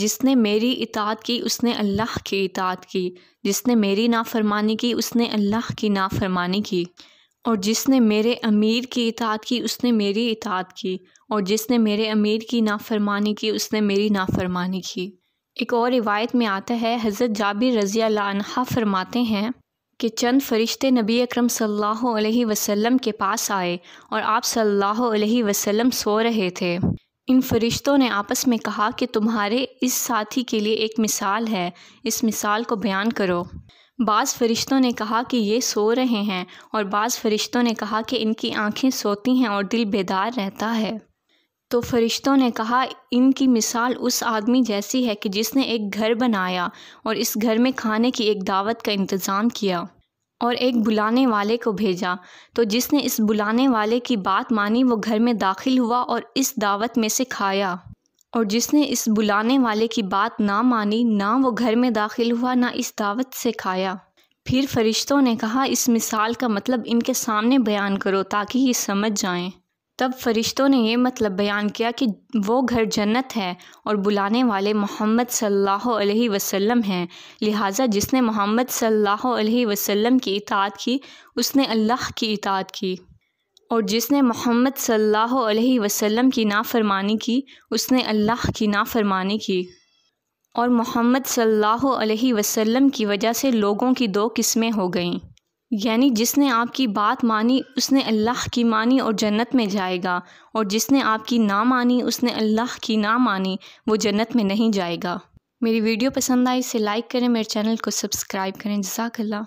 जिसने मेरी इतात की उसने अल्लाह की इतात की जिसने मेरी नाफरमानी की उसने अल्लाह की नाफरमानी की और जिसने मेरे अमीर की इतात की उसने मेरी इतात की और जिसने मेरे अमीर की नाफरमानी की उसने मेरी नाफरमानी की एक और रिवायत में आता है हज़रत जाबिर रज़ी अनहा फरमाते हैं कि चंद फरिश्ते नबी अकरम सल्लल्लाहु अलैहि वसल्लम के पास आए और आप सल्लल्लाहु अलैहि वसल्लम सो रहे थे इन फरिश्तों ने आपस में कहा कि तुम्हारे इस साथी के लिए एक मिसाल है इस मिसाल को बयान करो बाज़ फरिश्तों ने कहा कि ये सो रहे हैं और बाज़ फरिश्तों ने कहा कि इनकी आंखें सोती हैं और दिल बेदार रहता है तो फरिश्तों ने कहा इनकी मिसाल उस आदमी जैसी है कि जिसने एक घर बनाया और इस घर में खाने की एक दावत का इंतज़ाम किया और एक बुलाने वाले को भेजा तो जिसने इस बुलाने वाले की बात मानी वो घर में दाखिल हुआ और इस दावत में से खाया और जिसने इस बुलाने वाले की बात ना मानी ना वो घर में दाखिल हुआ ना इस दावत से खाया फिर फरिश्तों ने कहा इस मिसाल का मतलब इनके सामने बयान करो ताकि ये समझ जाएं तब फ़रिश्तों ने यह मतलब बयान किया कि वो घर जन्नत है और बुलाने वाले मोहम्मद सल्लल्लाहु अलैहि वसल्लम हैं लिहाजा जिसने मोहम्मद सल्लल्लाहु अलैहि वसल्लम की इताअत की उसने अल्लाह की इताअत की और जिसने मोहम्मद सल्लल्लाहु अलैहि वसल्लम की नाफरमानी की उसने अल्लाह की नाफरमानी की और मोहम्मद सल्लल्लाहु अलैहि वसल्लम की वजह से लोगों की दो किस्में हो गईं यानी जिसने आपकी बात मानी उसने अल्लाह की मानी और जन्नत में जाएगा और जिसने आपकी ना मानी उसने अल्लाह की ना मानी वो जन्नत में नहीं जाएगा मेरी वीडियो पसंद आई इसे लाइक करें मेरे चैनल को सब्सक्राइब करें जजाकल्ला